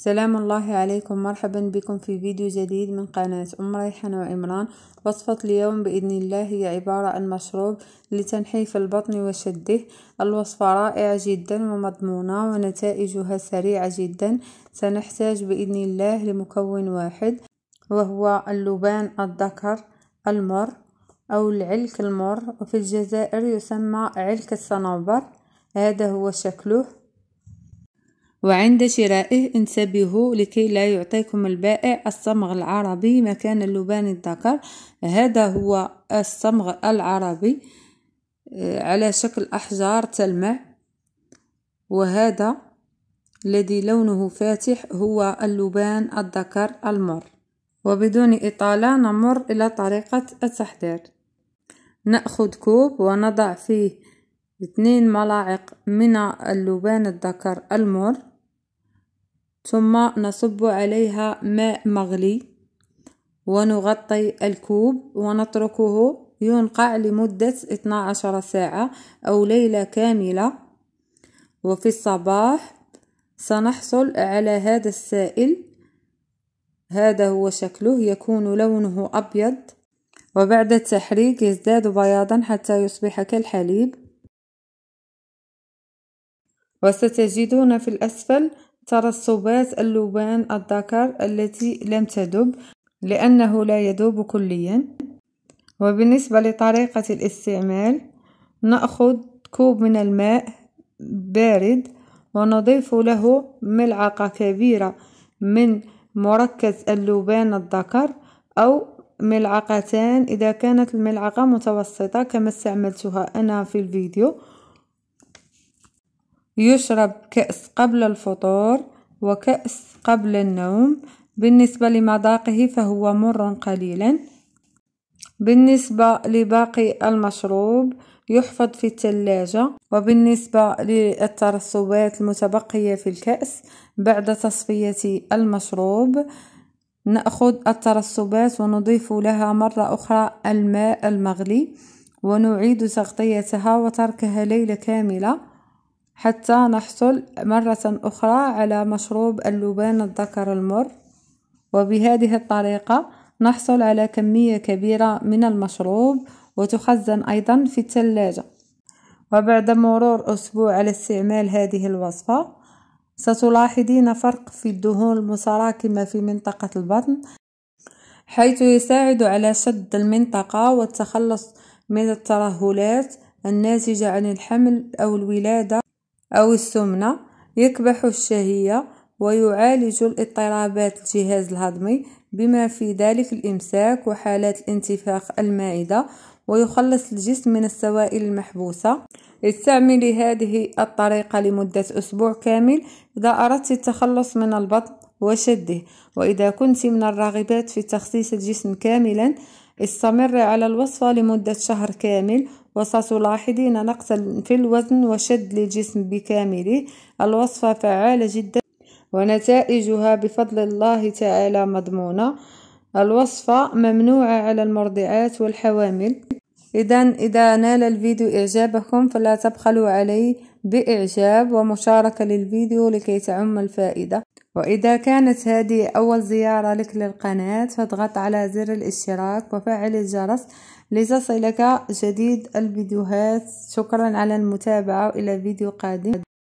سلام الله عليكم مرحبا بكم في فيديو جديد من قناة أم ريحان وإمران وصفة اليوم بإذن الله هي عبارة عن مشروب لتنحيف البطن وشده الوصفة رائعة جدا ومضمونة ونتائجها سريعة جدا سنحتاج بإذن الله لمكون واحد وهو اللبان الذكر المر أو العلك المر وفي الجزائر يسمى علك الصنوبر هذا هو شكله وعند شرائه انتبهوا لكي لا يعطيكم البائع الصمغ العربي مكان اللبان الذكر هذا هو الصمغ العربي آه، على شكل أحجار تلمع وهذا الذي لونه فاتح هو اللبان الذكر المر وبدون إطالة نمر إلى طريقة التحضير نأخذ كوب ونضع فيه اثنين ملاعق من اللبان الذكر المر ثم نصب عليها ماء مغلي ونغطي الكوب ونتركه ينقع لمدة 12 ساعة أو ليلة كاملة وفي الصباح سنحصل على هذا السائل هذا هو شكله يكون لونه أبيض وبعد التحريك يزداد بياضا حتى يصبح كالحليب وستجدون في الأسفل ترسبات اللبان الذكر التي لم تدب لأنه لا يدوب كليا وبالنسبة لطريقة الاستعمال نأخذ كوب من الماء بارد ونضيف له ملعقة كبيرة من مركز اللبان الذكر أو ملعقتان إذا كانت الملعقة متوسطة كما استعملتها أنا في الفيديو يشرب كأس قبل الفطور وكأس قبل النوم بالنسبة لمذاقه فهو مر قليلا بالنسبة لباقي المشروب يحفظ في الثلاجة وبالنسبة للترسبات المتبقية في الكأس بعد تصفية المشروب نأخذ الترسبات ونضيف لها مرة أخرى الماء المغلي ونعيد تغطيتها وتركها ليلة كاملة حتى نحصل مرة أخرى على مشروب اللبان الذكر المر وبهذه الطريقة نحصل على كمية كبيرة من المشروب وتخزن أيضا في الثلاجة وبعد مرور أسبوع على استعمال هذه الوصفة ستلاحظين فرق في الدهون المتراكمة في منطقة البطن حيث يساعد على شد المنطقة والتخلص من الترهلات الناتجة عن الحمل أو الولادة أو السمنة يكبح الشهية ويعالج الاضطرابات الجهاز الهضمي بما في ذلك الإمساك وحالات الانتفاخ المائدة ويخلص الجسم من السوائل المحبوسة استعملي هذه الطريقة لمدة أسبوع كامل إذا أردت التخلص من البطن وشده وإذا كنت من الراغبات في تخصيص الجسم كاملا استمري على الوصفة لمدة شهر كامل وستلاحظين نقصا في الوزن وشد للجسم بكامله الوصفة فعالة جدا ونتائجها بفضل الله تعالى مضمونة الوصفة ممنوعة على المرضعات والحوامل إذا إذا نال الفيديو إعجابكم فلا تبخلوا علي بإعجاب ومشاركة للفيديو لكي تعم الفائدة وإذا كانت هذه أول زيارة لك للقناة فاضغط على زر الاشتراك وفعل الجرس لتصلك جديد الفيديوهات شكرا على المتابعة وإلى فيديو قادم